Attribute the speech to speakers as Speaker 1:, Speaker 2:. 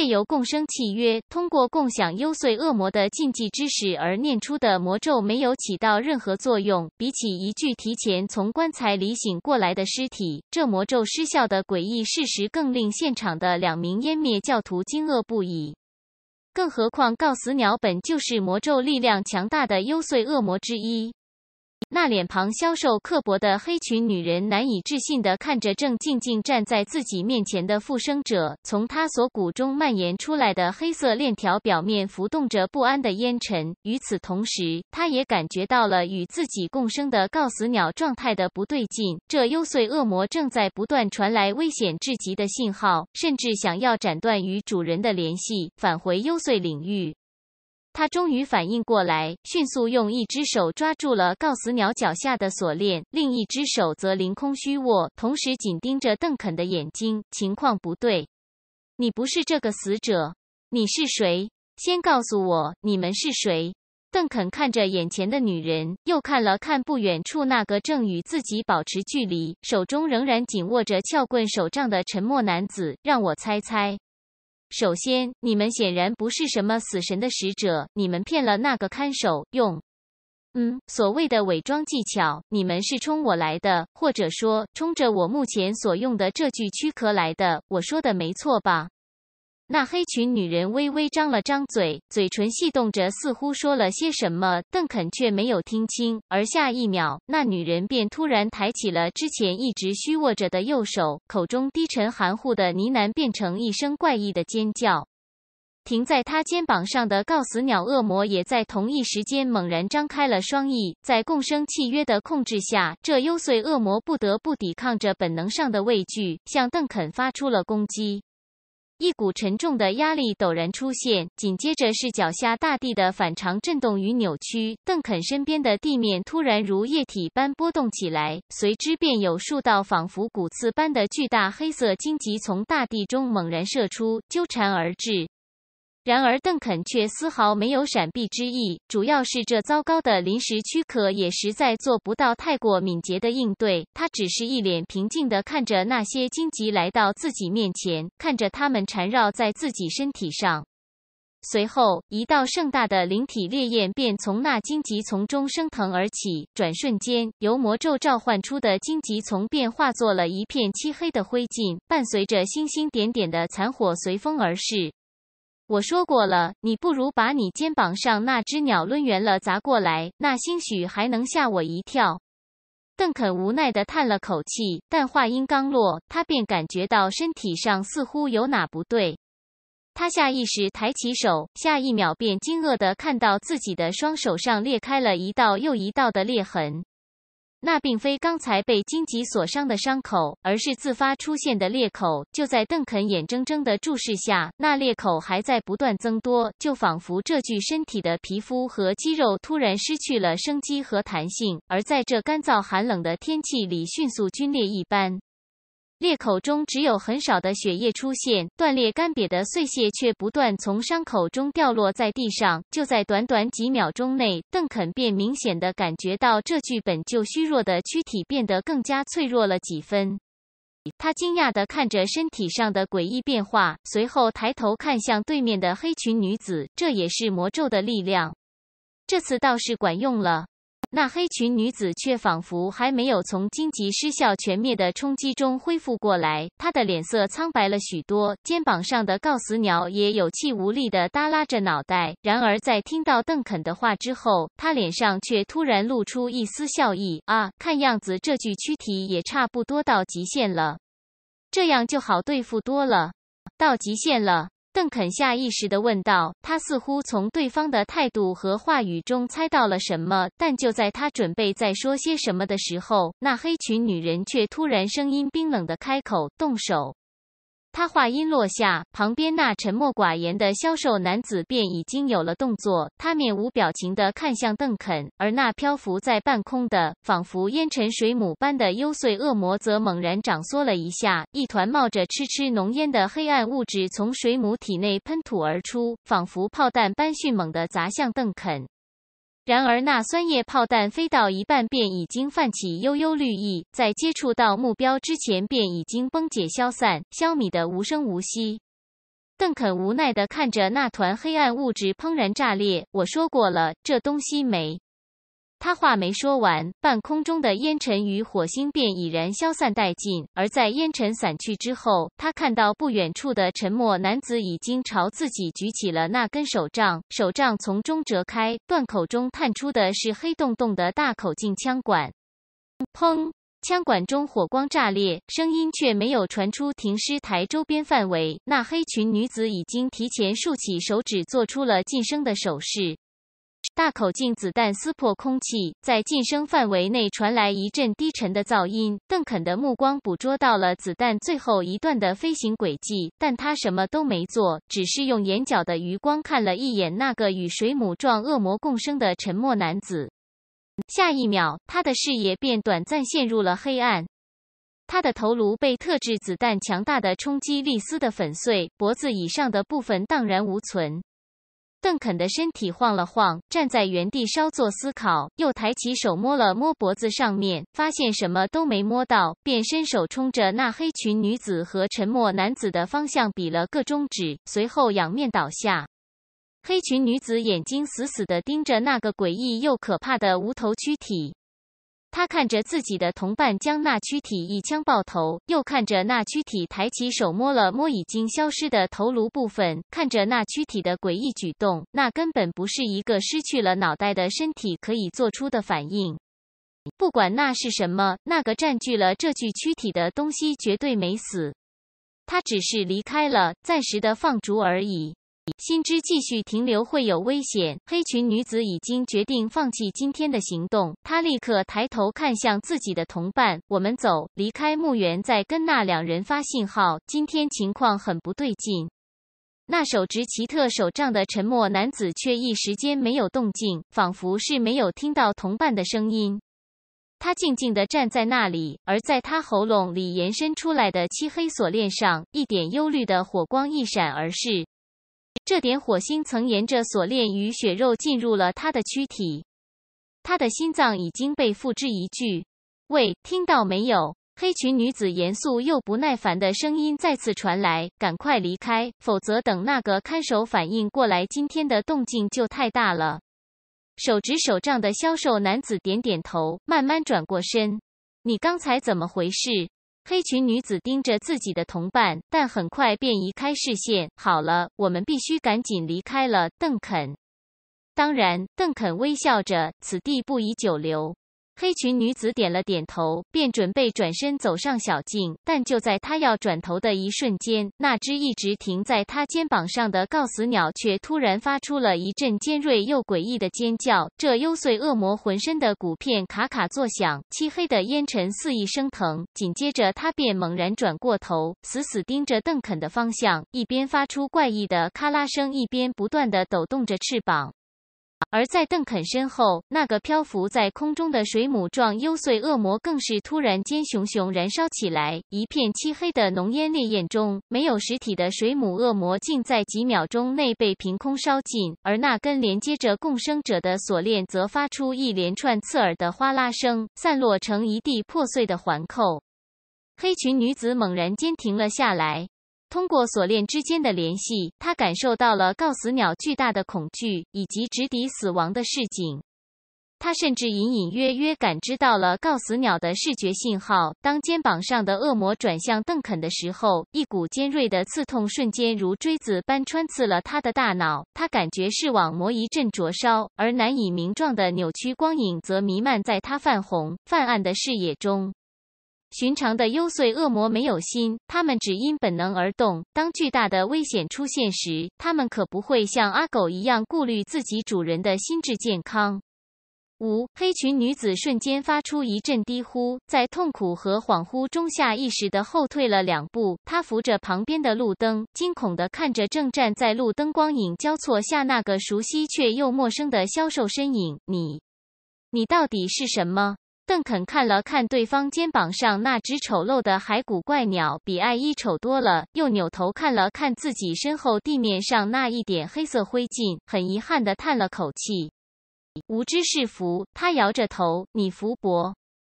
Speaker 1: 借由共生契约，通过共享幽邃恶魔的禁忌知识而念出的魔咒，没有起到任何作用。比起一具提前从棺材里醒过来的尸体，这魔咒失效的诡异事实更令现场的两名湮灭教徒惊愕不已。更何况，告死鸟本就是魔咒力量强大的幽邃恶魔之一。那脸庞消瘦、刻薄的黑裙女人难以置信地看着正静静站在自己面前的复生者，从她锁骨中蔓延出来的黑色链条表面浮动着不安的烟尘。与此同时，她也感觉到了与自己共生的告死鸟状态的不对劲，这幽邃恶魔正在不断传来危险至极的信号，甚至想要斩断与主人的联系，返回幽邃领域。他终于反应过来，迅速用一只手抓住了告死鸟脚下的锁链，另一只手则凌空虚握，同时紧盯着邓肯的眼睛。情况不对，你不是这个死者，你是谁？先告诉我你们是谁。邓肯看着眼前的女人，又看了看不远处那个正与自己保持距离、手中仍然紧握着撬棍手杖的沉默男子，让我猜猜。首先，你们显然不是什么死神的使者。你们骗了那个看守，用嗯所谓的伪装技巧。你们是冲我来的，或者说冲着我目前所用的这具躯壳来的。我说的没错吧？那黑裙女人微微张了张嘴，嘴唇戏动着，似乎说了些什么，邓肯却没有听清。而下一秒，那女人便突然抬起了之前一直虚握着的右手，口中低沉含糊的呢喃变成一声怪异的尖叫。停在她肩膀上的告死鸟恶魔也在同一时间猛然张开了双翼，在共生契约的控制下，这幽邃恶魔不得不抵抗着本能上的畏惧，向邓肯发出了攻击。一股沉重的压力陡然出现，紧接着是脚下大地的反常震动与扭曲。邓肯身边的地面突然如液体般波动起来，随之便有数道仿佛骨刺般的巨大黑色荆棘从大地中猛然射出，纠缠而至。然而，邓肯却丝毫没有闪避之意。主要是这糟糕的临时躯壳也实在做不到太过敏捷的应对。他只是一脸平静地看着那些荆棘来到自己面前，看着它们缠绕在自己身体上。随后，一道盛大的灵体烈焰便从那荆棘丛中升腾而起，转瞬间，由魔咒召唤出的荆棘丛便化作了一片漆黑的灰烬，伴随着星星点点的残火随风而逝。我说过了，你不如把你肩膀上那只鸟抡圆了砸过来，那兴许还能吓我一跳。邓肯无奈的叹了口气，但话音刚落，他便感觉到身体上似乎有哪不对，他下意识抬起手，下一秒便惊愕的看到自己的双手上裂开了一道又一道的裂痕。那并非刚才被荆棘所伤的伤口，而是自发出现的裂口。就在邓肯眼睁睁的注视下，那裂口还在不断增多，就仿佛这具身体的皮肤和肌肉突然失去了生机和弹性，而在这干燥寒冷的天气里，迅速皲裂一般。裂口中只有很少的血液出现，断裂干瘪的碎屑却不断从伤口中掉落在地上。就在短短几秒钟内，邓肯便明显的感觉到这具本就虚弱的躯体变得更加脆弱了几分。他惊讶地看着身体上的诡异变化，随后抬头看向对面的黑裙女子，这也是魔咒的力量。这次倒是管用了。那黑裙女子却仿佛还没有从荆棘失效全灭的冲击中恢复过来，她的脸色苍白了许多，肩膀上的告死鸟也有气无力地耷拉着脑袋。然而，在听到邓肯的话之后，她脸上却突然露出一丝笑意。啊，看样子这具躯体也差不多到极限了，这样就好对付多了。到极限了。邓肯下意识地问道，他似乎从对方的态度和话语中猜到了什么，但就在他准备再说些什么的时候，那黑裙女人却突然声音冰冷地开口：“动手。”他话音落下，旁边那沉默寡言的消瘦男子便已经有了动作。他面无表情地看向邓肯，而那漂浮在半空的仿佛烟尘水母般的幽邃恶魔，则猛然涨缩了一下，一团冒着痴痴浓烟的黑暗物质从水母体内喷吐而出，仿佛炮弹般迅猛地砸向邓肯。然而，那酸液炮弹飞到一半便已经泛起悠悠绿意，在接触到目标之前便已经崩解消散，消弭的无声无息。邓肯无奈地看着那团黑暗物质砰然炸裂。我说过了，这东西没。他话没说完，半空中的烟尘与火星便已然消散殆尽。而在烟尘散去之后，他看到不远处的沉默男子已经朝自己举起了那根手杖，手杖从中折开，断口中探出的是黑洞洞的大口径枪管。砰！枪管中火光炸裂，声音却没有传出停尸台周边范围。那黑裙女子已经提前竖起手指，做出了噤声的手势。大口径子弹撕破空气，在近身范围内传来一阵低沉的噪音。邓肯的目光捕捉到了子弹最后一段的飞行轨迹，但他什么都没做，只是用眼角的余光看了一眼那个与水母状恶魔共生的沉默男子。下一秒，他的视野便短暂陷入了黑暗。他的头颅被特制子弹强大的冲击力撕得粉碎，脖子以上的部分荡然无存。邓肯的身体晃了晃，站在原地稍作思考，又抬起手摸了摸脖子上面，发现什么都没摸到，便伸手冲着那黑裙女子和沉默男子的方向比了个中指，随后仰面倒下。黑裙女子眼睛死死的盯着那个诡异又可怕的无头躯体。他看着自己的同伴将那躯体一枪爆头，又看着那躯体抬起手摸了摸已经消失的头颅部分，看着那躯体的诡异举动，那根本不是一个失去了脑袋的身体可以做出的反应。不管那是什么，那个占据了这具躯体的东西绝对没死，他只是离开了，暂时的放逐而已。心知继续停留会有危险，黑裙女子已经决定放弃今天的行动。她立刻抬头看向自己的同伴：“我们走，离开墓园，再跟那两人发信号。今天情况很不对劲。”那手执奇特手杖的沉默男子却一时间没有动静，仿佛是没有听到同伴的声音。他静静的站在那里，而在他喉咙里延伸出来的漆黑锁链上，一点幽绿的火光一闪而逝。这点火星曾沿着锁链与血肉进入了他的躯体，他的心脏已经被付之一炬。喂，听到没有？黑裙女子严肃又不耐烦的声音再次传来：“赶快离开，否则等那个看守反应过来，今天的动静就太大了。”手执手杖的消瘦男子点点头，慢慢转过身：“你刚才怎么回事？”黑裙女子盯着自己的同伴，但很快便移开视线。好了，我们必须赶紧离开了，邓肯。当然，邓肯微笑着，此地不宜久留。黑裙女子点了点头，便准备转身走上小径。但就在她要转头的一瞬间，那只一直停在她肩膀上的告死鸟却突然发出了一阵尖锐又诡异的尖叫。这幽邃恶魔浑身的骨片咔咔作响，漆黑的烟尘肆意升腾。紧接着，她便猛然转过头，死死盯着邓肯的方向，一边发出怪异的咔啦声，一边不断地抖动着翅膀。而在邓肯身后，那个漂浮在空中的水母状幽邃恶魔，更是突然间熊熊燃烧起来。一片漆黑的浓烟烈焰中，没有实体的水母恶魔竟在几秒钟内被凭空烧尽，而那根连接着共生者的锁链，则发出一连串刺耳的哗啦声，散落成一地破碎的环扣。黑裙女子猛然间停了下来。通过锁链之间的联系，他感受到了告死鸟巨大的恐惧以及直抵死亡的市井。他甚至隐隐约约感知到了告死鸟的视觉信号。当肩膀上的恶魔转向邓肯的时候，一股尖锐的刺痛瞬间如锥子般穿刺了他的大脑。他感觉视网膜一阵灼烧，而难以名状的扭曲光影则弥漫在他泛红、泛暗的视野中。寻常的幽邃恶魔没有心，他们只因本能而动。当巨大的危险出现时，他们可不会像阿狗一样顾虑自己主人的心智健康。五黑裙女子瞬间发出一阵低呼，在痛苦和恍惚中，下意识的后退了两步。她扶着旁边的路灯，惊恐的看着正站在路灯光影交错下那个熟悉却又陌生的消瘦身影：“你，你到底是什么？”邓肯看了看对方肩膀上那只丑陋的骸骨怪鸟，比艾伊丑多了。又扭头看了看自己身后地面上那一点黑色灰烬，很遗憾地叹了口气：“无知是福。”他摇着头：“你福薄。”